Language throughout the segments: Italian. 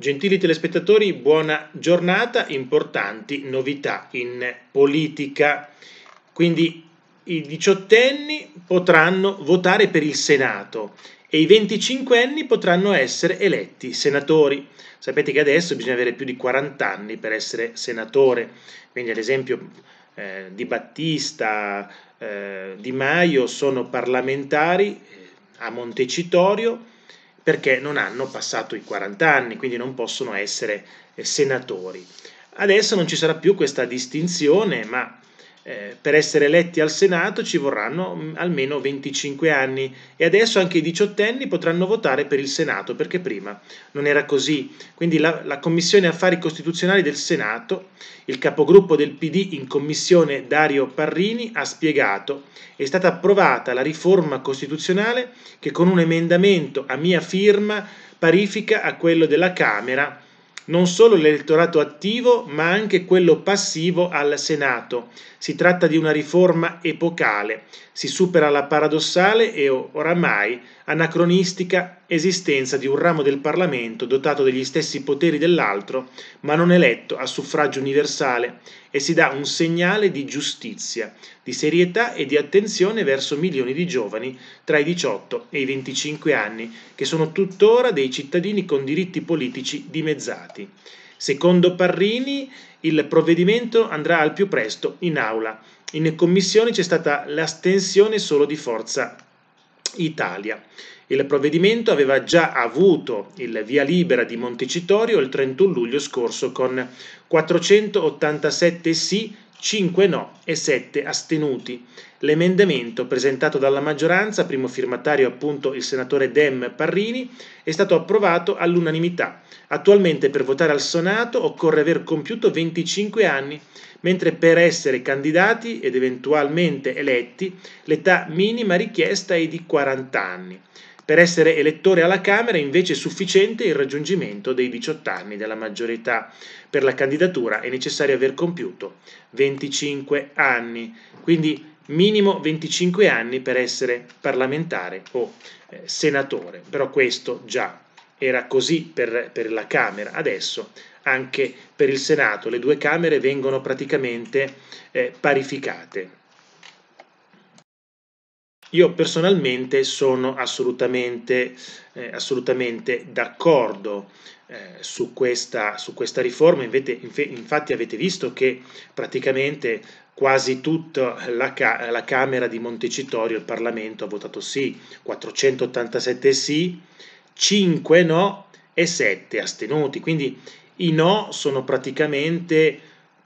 Gentili telespettatori, buona giornata, importanti novità in politica. Quindi i diciottenni potranno votare per il Senato e i 25enni potranno essere eletti senatori. Sapete che adesso bisogna avere più di 40 anni per essere senatore, quindi ad esempio eh, Di Battista, eh, Di Maio sono parlamentari eh, a Montecitorio perché non hanno passato i 40 anni, quindi non possono essere eh, senatori. Adesso non ci sarà più questa distinzione, ma eh, per essere eletti al Senato ci vorranno mm, almeno 25 anni e adesso anche i diciottenni potranno votare per il Senato perché prima non era così. Quindi la, la Commissione Affari Costituzionali del Senato, il capogruppo del PD in Commissione Dario Parrini ha spiegato è stata approvata la riforma costituzionale che con un emendamento a mia firma parifica a quello della Camera non solo l'elettorato attivo ma anche quello passivo al Senato. Si tratta di una riforma epocale, si supera la paradossale e oramai anacronistica esistenza di un ramo del Parlamento dotato degli stessi poteri dell'altro ma non eletto a suffragio universale e si dà un segnale di giustizia, di serietà e di attenzione verso milioni di giovani tra i 18 e i 25 anni, che sono tuttora dei cittadini con diritti politici dimezzati. Secondo Parrini, il provvedimento andrà al più presto in aula. In commissione c'è stata l'astensione solo di forza Italia. Il provvedimento aveva già avuto il via libera di Montecitorio il 31 luglio scorso con 487 sì 5 no e 7 astenuti. L'emendamento presentato dalla maggioranza, primo firmatario appunto il senatore Dem Parrini, è stato approvato all'unanimità. Attualmente per votare al Senato occorre aver compiuto 25 anni, mentre per essere candidati ed eventualmente eletti l'età minima richiesta è di 40 anni. Per essere elettore alla Camera invece è sufficiente il raggiungimento dei 18 anni della maggior età. Per la candidatura è necessario aver compiuto 25 anni, quindi minimo 25 anni per essere parlamentare o eh, senatore, però questo già era così per, per la Camera, adesso anche per il Senato le due Camere vengono praticamente eh, parificate. Io personalmente sono assolutamente, eh, assolutamente d'accordo eh, su, questa, su, questa, riforma, Invece, infatti avete visto che praticamente quasi tutta la, ca la Camera di Montecitorio, il Parlamento, ha votato sì, 487 sì, 5 no e 7 astenuti, quindi i no sono praticamente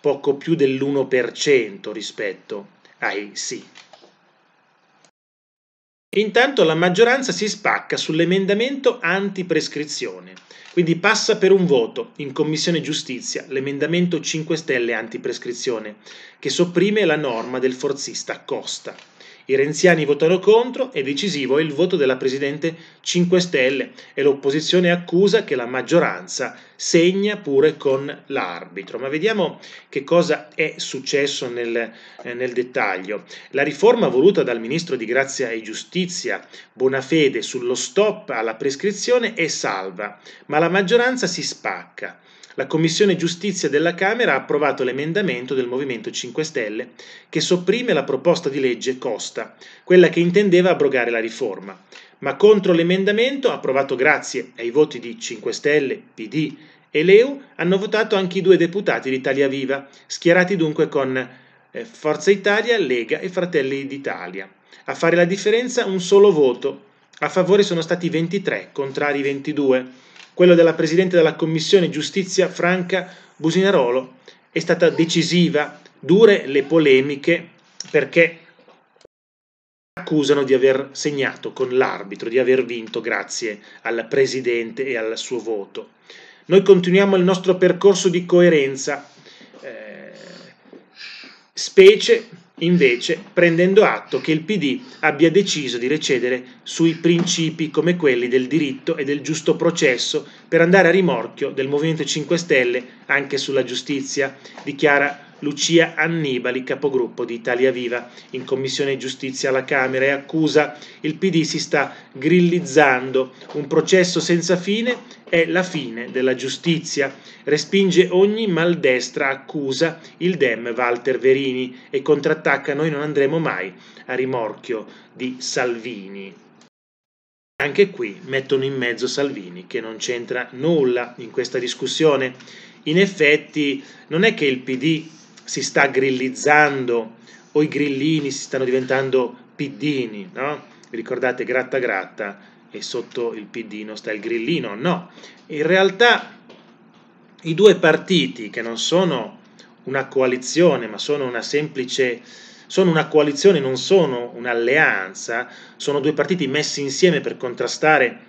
poco più dell'1% rispetto ai sì. Intanto la maggioranza si spacca sull'emendamento antiprescrizione, quindi passa per un voto in Commissione Giustizia l'emendamento 5 Stelle antiprescrizione, che sopprime la norma del forzista Costa. I renziani votano contro e decisivo è il voto della Presidente 5 Stelle e l'opposizione accusa che la maggioranza segna pure con l'arbitro. Ma vediamo che cosa è successo nel, eh, nel dettaglio. La riforma voluta dal Ministro di Grazia e Giustizia Bonafede sullo stop alla prescrizione è salva, ma la maggioranza si spacca. La Commissione Giustizia della Camera ha approvato l'emendamento del Movimento 5 Stelle che sopprime la proposta di legge Costa, quella che intendeva abrogare la riforma. Ma contro l'emendamento, approvato grazie ai voti di 5 Stelle, PD e Leu, hanno votato anche i due deputati d'Italia Viva, schierati dunque con eh, Forza Italia, Lega e Fratelli d'Italia. A fare la differenza un solo voto. A favore sono stati 23, contrari 22 quello della Presidente della Commissione Giustizia Franca Businarolo, è stata decisiva, dure le polemiche perché accusano di aver segnato con l'arbitro, di aver vinto grazie al Presidente e al suo voto. Noi continuiamo il nostro percorso di coerenza, eh, specie invece prendendo atto che il PD abbia deciso di recedere sui principi come quelli del diritto e del giusto processo per andare a rimorchio del Movimento 5 Stelle anche sulla giustizia, dichiara Lucia Annibali, capogruppo di Italia Viva. In Commissione Giustizia alla Camera e accusa il PD si sta grillizzando. Un processo senza fine è la fine della giustizia. Respinge ogni maldestra accusa il Dem Walter Verini e contrattacca noi non andremo mai a rimorchio di Salvini. Anche qui mettono in mezzo Salvini che non c'entra nulla in questa discussione. In effetti non è che il PD si sta grillizzando o i grillini si stanno diventando piddini, no? Vi ricordate gratta gratta e sotto il piddino sta il grillino? No, in realtà i due partiti che non sono una coalizione ma sono una semplice sono una coalizione, non sono un'alleanza, sono due partiti messi insieme per contrastare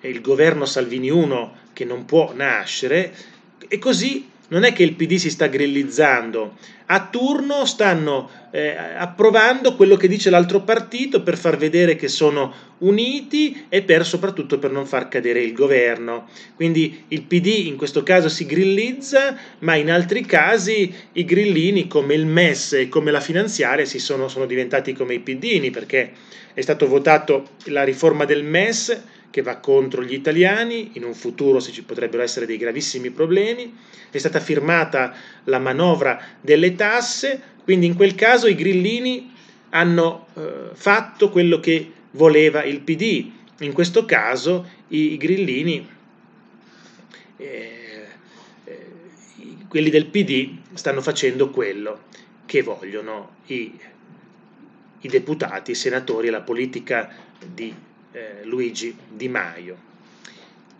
il governo Salvini 1 che non può nascere e così non è che il PD si sta grillizzando, a turno stanno eh, approvando quello che dice l'altro partito per far vedere che sono uniti e per, soprattutto per non far cadere il governo. Quindi il PD in questo caso si grillizza, ma in altri casi i grillini come il MES e come la finanziaria si sono, sono diventati come i PDini perché è stato votato la riforma del MES che va contro gli italiani, in un futuro se ci potrebbero essere dei gravissimi problemi, è stata firmata la manovra delle tasse, quindi in quel caso i grillini hanno eh, fatto quello che voleva il PD, in questo caso i, i grillini, eh, eh, quelli del PD stanno facendo quello che vogliono i, i deputati, i senatori e la politica di eh, Luigi Di Maio.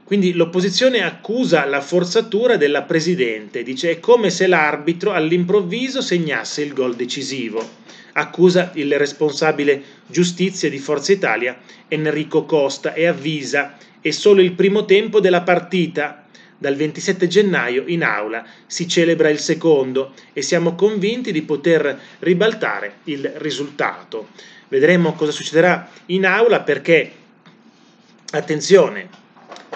Quindi l'opposizione accusa la forzatura della presidente, dice è come se l'arbitro all'improvviso segnasse il gol decisivo. Accusa il responsabile giustizia di Forza Italia Enrico Costa e avvisa è solo il primo tempo della partita. Dal 27 gennaio in aula si celebra il secondo e siamo convinti di poter ribaltare il risultato. Vedremo cosa succederà in aula perché attenzione,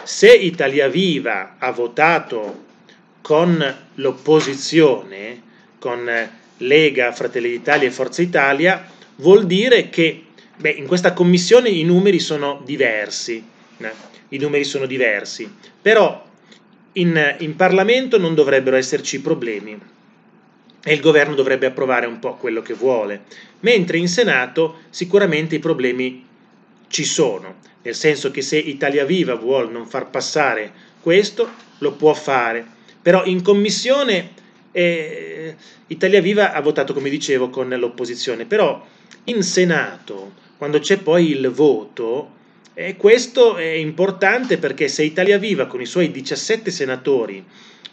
se Italia Viva ha votato con l'opposizione, con Lega, Fratelli d'Italia e Forza Italia, vuol dire che beh, in questa commissione i numeri sono diversi, né? Eh, i numeri sono diversi, però in, in Parlamento non dovrebbero esserci problemi e il governo dovrebbe approvare un po' quello che vuole, mentre in Senato sicuramente i problemi ci sono, nel senso che se Italia Viva vuole non far passare questo, lo può fare. Però in commissione eh, Italia Viva ha votato, come dicevo, con l'opposizione, però in Senato, quando c'è poi il voto, eh, questo è importante perché se Italia Viva con i suoi 17 senatori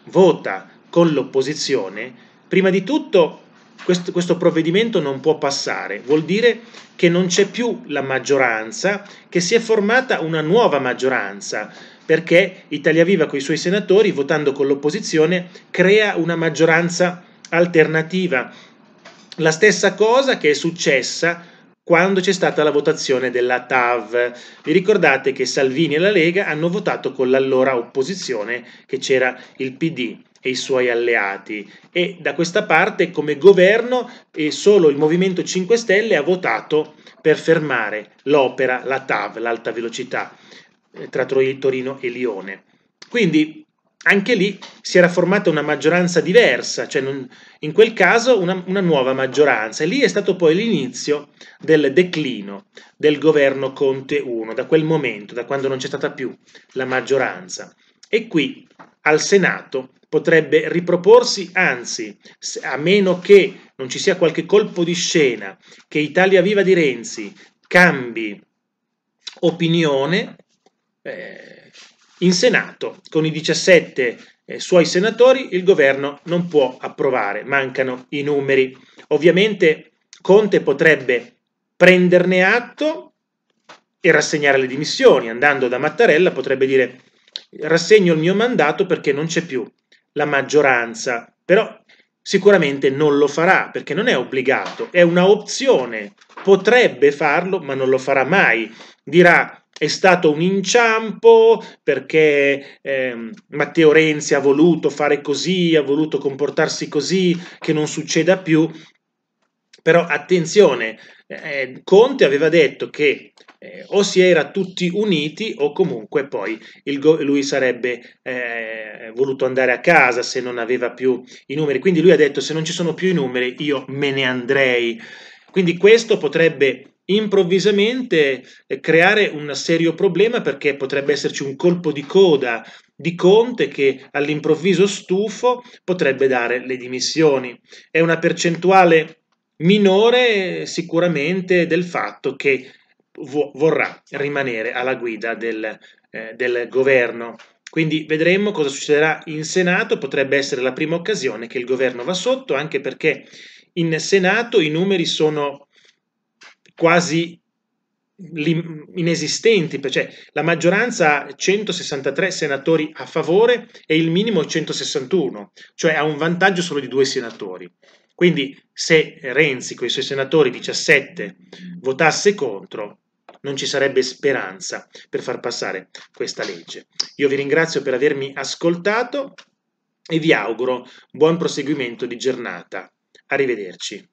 vota con l'opposizione, prima di tutto questo, questo, provvedimento non può passare, vuol dire che non c'è più la maggioranza, che si è formata una nuova maggioranza, perché Italia Viva con i suoi senatori, votando con l'opposizione, crea una maggioranza alternativa. La stessa cosa che è successa quando c'è stata la votazione della TAV. Vi ricordate che Salvini e la Lega hanno votato con l'allora opposizione che c'era il PD e i suoi alleati e da questa parte come governo eh, solo il Movimento 5 Stelle ha votato per fermare l'opera, la TAV, l'alta velocità eh, tra Torino e Lione. Quindi anche lì si era formata una maggioranza diversa, cioè non, in quel caso una, una, nuova maggioranza. E lì è stato poi l'inizio del declino del governo Conte 1, da quel momento, da quando non c'è stata più la maggioranza. E qui al Senato potrebbe riproporsi, anzi, a meno che non ci sia qualche colpo di scena, che Italia Viva di Renzi cambi opinione, eh, in Senato con i 17 eh, suoi senatori il governo non può approvare, mancano i numeri. Ovviamente Conte potrebbe prenderne atto e rassegnare le dimissioni, andando da Mattarella potrebbe dire rassegno il mio mandato perché non c'è più la maggioranza, però sicuramente non lo farà perché non è obbligato, è una opzione, potrebbe farlo ma non lo farà mai, dirà è stato un inciampo perché eh, Matteo Renzi ha voluto fare così, ha voluto comportarsi così, che non succeda più, però attenzione, eh, Conte aveva detto che eh, o si era tutti uniti o comunque poi lui sarebbe eh, voluto andare a casa se non aveva più i numeri. Quindi lui ha detto se non ci sono più i numeri io me ne andrei. Quindi questo potrebbe improvvisamente eh, creare un serio problema perché potrebbe esserci un colpo di coda di Conte che all'improvviso stufo potrebbe dare le dimissioni. È una percentuale minore eh, sicuramente del fatto che vorrà rimanere alla guida del, eh, del governo. Quindi vedremo cosa succederà in Senato, potrebbe essere la prima occasione che il governo va sotto, anche perché in Senato i numeri sono quasi inesistenti, cioè la maggioranza ha 163 senatori a favore e il minimo 161, cioè ha un vantaggio solo di due senatori. Quindi se Renzi con i suoi senatori 17 votasse contro, non ci sarebbe speranza per far passare questa legge. Io vi ringrazio per avermi ascoltato e vi auguro buon proseguimento di giornata. Arrivederci.